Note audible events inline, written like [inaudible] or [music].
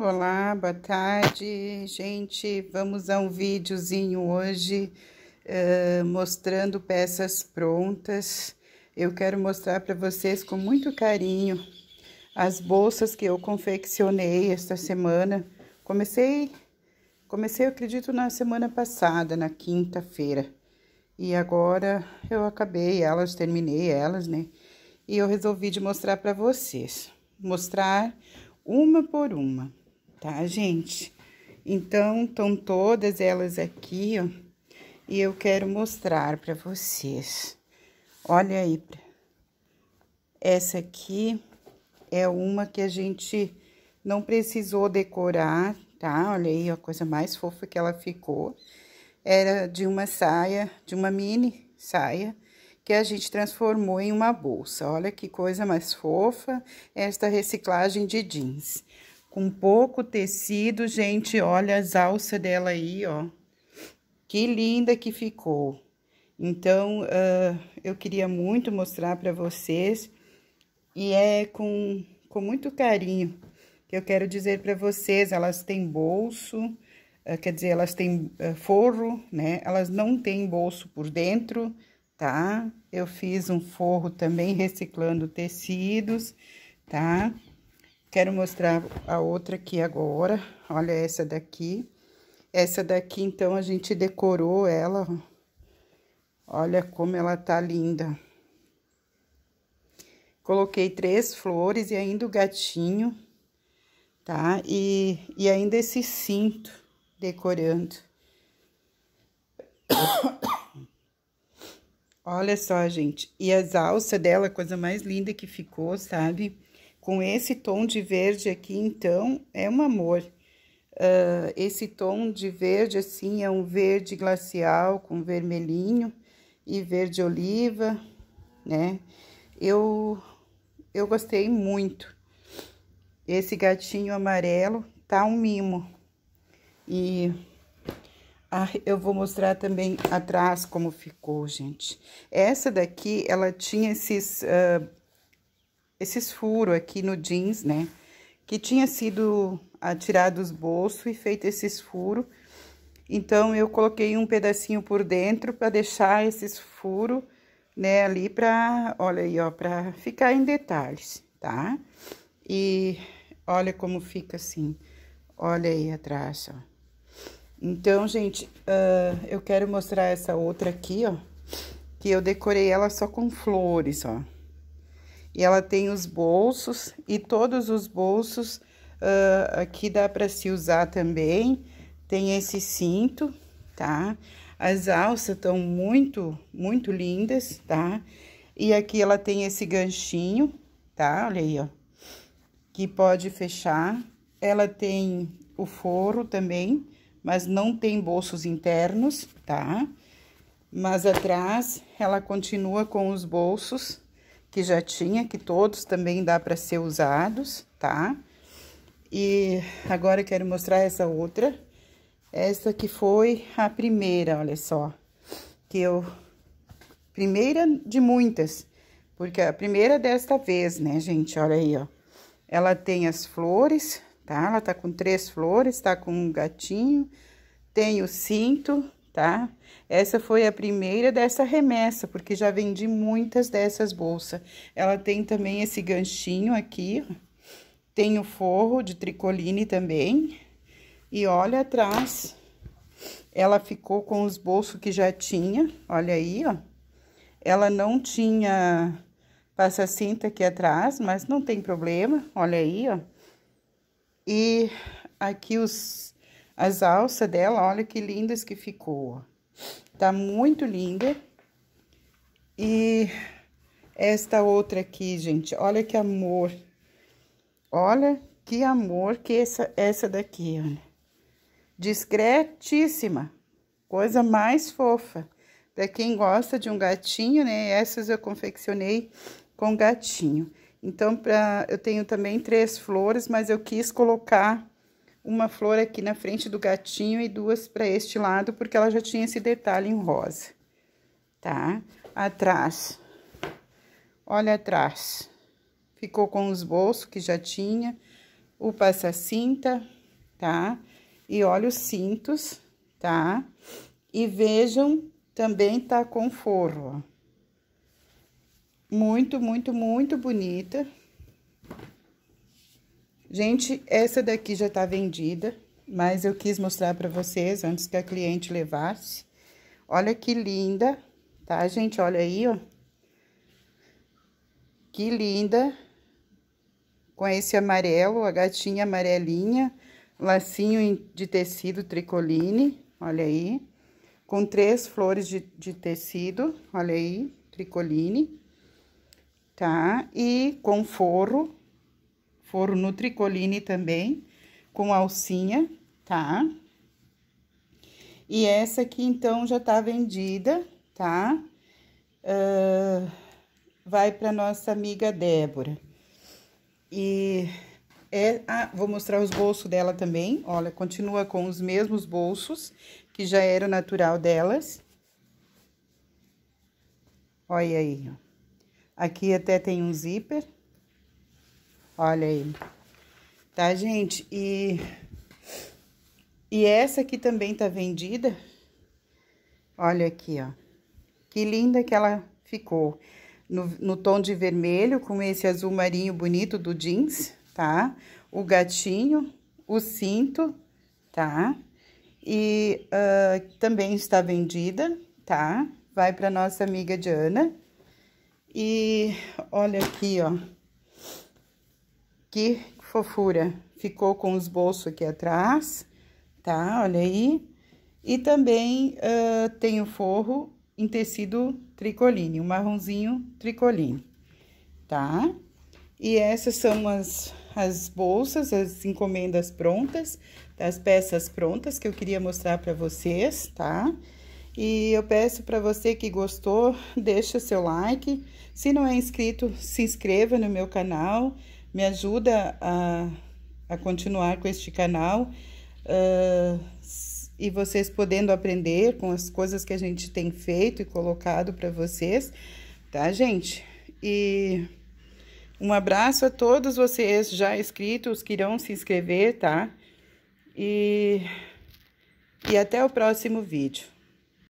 Olá, boa tarde, gente. Vamos a um videozinho hoje uh, mostrando peças prontas. Eu quero mostrar para vocês com muito carinho as bolsas que eu confeccionei esta semana. Comecei, comecei, acredito, na semana passada, na quinta-feira. E agora eu acabei elas, terminei elas, né? E eu resolvi de mostrar para vocês. Mostrar uma por uma tá, gente? Então, estão todas elas aqui, ó, e eu quero mostrar para vocês. Olha aí, essa aqui é uma que a gente não precisou decorar, tá? Olha aí a coisa mais fofa que ela ficou. Era de uma saia, de uma mini saia, que a gente transformou em uma bolsa. Olha que coisa mais fofa esta reciclagem de jeans com pouco tecido, gente, olha as alças dela aí, ó. Que linda que ficou. Então, uh, eu queria muito mostrar para vocês e é com, com muito carinho que eu quero dizer para vocês, elas têm bolso, uh, quer dizer, elas têm uh, forro, né? Elas não têm bolso por dentro, tá? Eu fiz um forro também reciclando tecidos, tá? Tá? Quero mostrar a outra aqui agora. Olha essa daqui. Essa daqui, então, a gente decorou ela, Olha como ela tá linda. Coloquei três flores e ainda o gatinho, tá? E, e ainda esse cinto decorando. [coughs] Olha só, gente. E as alças dela, coisa mais linda que ficou, sabe? Com esse tom de verde aqui, então, é um amor. Uh, esse tom de verde, assim, é um verde glacial com vermelhinho e verde oliva, né? Eu, eu gostei muito. Esse gatinho amarelo tá um mimo. E ah, eu vou mostrar também atrás como ficou, gente. Essa daqui, ela tinha esses uh, esses furos aqui no jeans, né? Que tinha sido tirado os bolsos e feito esses furos. Então, eu coloquei um pedacinho por dentro para deixar esses furos, né, ali para, olha aí, ó, para ficar em detalhes, tá? E olha como fica assim, olha aí atrás, ó. Então, gente, uh, eu quero mostrar essa outra aqui, ó, que eu decorei ela só com flores, ó. E ela tem os bolsos e todos os bolsos uh, aqui dá para se usar também. Tem esse cinto, tá? As alças estão muito, muito lindas, tá? E aqui ela tem esse ganchinho, tá? Olha aí, ó. Que pode fechar. Ela tem o forro também, mas não tem bolsos internos, tá? Mas atrás ela continua com os bolsos, que já tinha, que todos também dá para ser usados, tá? E agora eu quero mostrar essa outra, essa que foi a primeira, olha só, que eu... Primeira de muitas, porque a primeira desta vez, né, gente? Olha aí, ó. Ela tem as flores, tá? Ela tá com três flores, tá com um gatinho, tem o cinto, tá? Essa foi a primeira dessa remessa, porque já vendi muitas dessas bolsas. Ela tem também esse ganchinho aqui, tem o forro de tricoline também. E olha atrás, ela ficou com os bolsos que já tinha, olha aí, ó. Ela não tinha passa-cinta aqui atrás, mas não tem problema, olha aí, ó. E aqui os as alças dela, olha que lindas que ficou, Tá muito linda. E esta outra aqui, gente, olha que amor. Olha que amor que essa, essa daqui, olha. Discretíssima, coisa mais fofa. Pra quem gosta de um gatinho, né? Essas eu confeccionei com gatinho. Então, pra, eu tenho também três flores, mas eu quis colocar uma flor aqui na frente do gatinho e duas para este lado, porque ela já tinha esse detalhe em rosa, tá? Atrás, olha atrás, ficou com os bolsos que já tinha, o passa-cinta, tá? E olha os cintos, tá? E vejam, também tá com forro, ó. Muito, muito, muito bonita. Gente, essa daqui já tá vendida, mas eu quis mostrar pra vocês antes que a cliente levasse. Olha que linda, tá, gente? Olha aí, ó. Que linda. Com esse amarelo, a gatinha amarelinha, lacinho de tecido tricoline, olha aí. Com três flores de, de tecido, olha aí, tricoline, tá? E com forro, Foro no tricoline também, com alcinha, tá? E essa aqui, então, já tá vendida, tá? Uh, vai pra nossa amiga Débora. E é ah, vou mostrar os bolsos dela também. Olha, continua com os mesmos bolsos que já era o natural delas. Olha aí, ó. Aqui até tem um zíper, Olha aí. Tá, gente? E, e essa aqui também tá vendida. Olha aqui, ó. Que linda que ela ficou. No, no tom de vermelho, com esse azul marinho bonito do jeans, tá? O gatinho, o cinto, tá? E uh, também está vendida, tá? Vai para nossa amiga Diana. E olha aqui, ó. Que fofura! Ficou com os bolsos aqui atrás, tá? Olha aí. E também uh, tem o forro em tecido tricoline, um marronzinho tricoline, tá? E essas são as, as bolsas, as encomendas prontas, as peças prontas que eu queria mostrar para vocês, tá? E eu peço para você que gostou, deixa seu like. Se não é inscrito, se inscreva no meu canal me ajuda a, a continuar com este canal uh, e vocês podendo aprender com as coisas que a gente tem feito e colocado para vocês, tá, gente? E um abraço a todos vocês já inscritos que irão se inscrever, tá? E, e até o próximo vídeo.